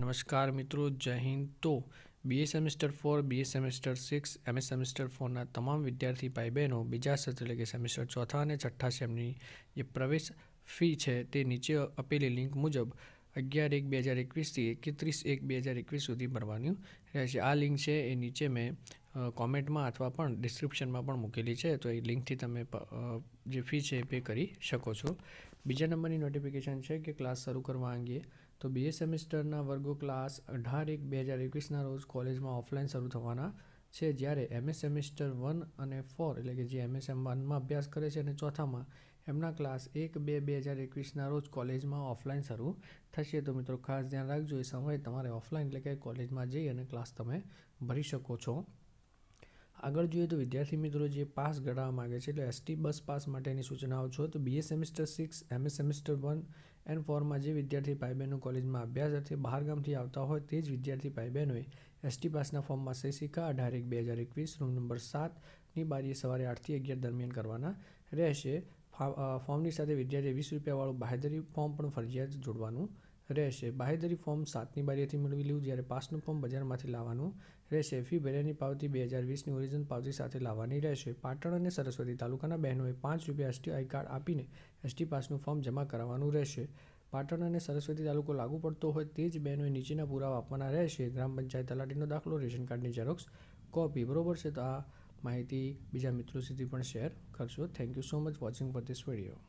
નમસ્કાર મિત્રો જય હિન્દ તો BA semester four BA semester six MA semester ફોરના તમામ વિદ્યાર્થી ભાઈ બહેનો બીજા સત્ર એટલે કે સેમેસ્ટર ચોથા અને છઠ્ઠા સેમની જે પ્રવેશ ફી છે તે નીચે આપેલી લિંક મુજબ અગિયાર એક બે હજાર એકવીસથી એકત્રીસ એક બે હજાર એકવીસ સુધી ભરવાનું રહેશે આ લિંક છે એ નીચે મેં કોમેન્ટમાં અથવા પણ ડિસ્ક્રિપ્શનમાં પણ મૂકેલી છે તો એ લિંકથી તમે જે ફી છે એ પે કરી શકો છો બીજા નંબરની નોટિફિકેશન છે કે ક્લાસ શરૂ કરવા અંગે તો બે સેમિસ્ટરના વર્ગો ક્લાસ અઢાર એક બે હજાર એકવીસના રોજ કોલેજમાં ઓફલાઈન શરૂ થવાના છે જ્યારે એમએસ સેમિસ્ટર વન અને ફોર એટલે કે જે એમએસએમ વનમાં અભ્યાસ કરે છે અને ચોથામાં એમના ક્લાસ એક બે બે હજાર એકવીસના રોજ કોલેજમાં ઓફલાઈન શરૂ થશે તો મિત્રો ખાસ ધ્યાન રાખજો એ સમયે તમારે ઓફલાઈન એટલે કે કોલેજમાં જઈ અને ક્લાસ તમે ભરી શકો છો આગળ જોઈએ તો વિદ્યાર્થી મિત્રો જે પાસ ઘટાડવા માગે છે એટલે એસટી બસ પાસ માટેની સૂચનાઓ છો તો BA semester six MA semester one and ફોરમાં જે વિદ્યાર્થી ભાઈ બહેનો કોલેજમાં અભ્યાસ અર્થે બહારગામથી આવતા હોય તે જ વિદ્યાર્થી ભાઈ બહેનોએ એસટી પાસના ફોર્મમાં સહી અઢાર એક બે હજાર એકવીસ રૂમ નંબર સાતની બારીએ સવારે આઠથી અગિયાર દરમિયાન કરવાના રહેશે ફોર્મની સાથે વિદ્યાર્થી વીસ રૂપિયાવાળું બહાદરી ફોર્મ પણ ફરજિયાત જોડવાનું રહેશે બાહેધરી ફોર્મ સાતની બારીએથી મેળવી લેવું જ્યારે પાસનું ફોર્મ બજારમાંથી લાવવાનું રહેશે ફી ભર્યાની પાવતી બે હજાર વીસની ઓરિજિનલ પાવતી સાથે લાવવાની રહેશે પાટણ અને સરસ્વતી તાલુકાના બહેનોએ પાંચ રૂપિયા એસટી આઈ કાર્ડ આપીને એસટી પાસનું ફોર્મ જમા કરાવવાનું રહેશે પાટણ અને સરસ્વતી તાલુકો લાગુ પડતો હોય તે જ બહેનોએ નીચેના પુરાવા આપવાના રહેશે ગ્રામ પંચાયત તલાટીનો દાખલો રેશન કાર્ડની ઝેરોક્સ કોપી બરોબર છે તો આ માહિતી બીજા મિત્રો સુધી પણ શેર કરશો thank you so much watching for this video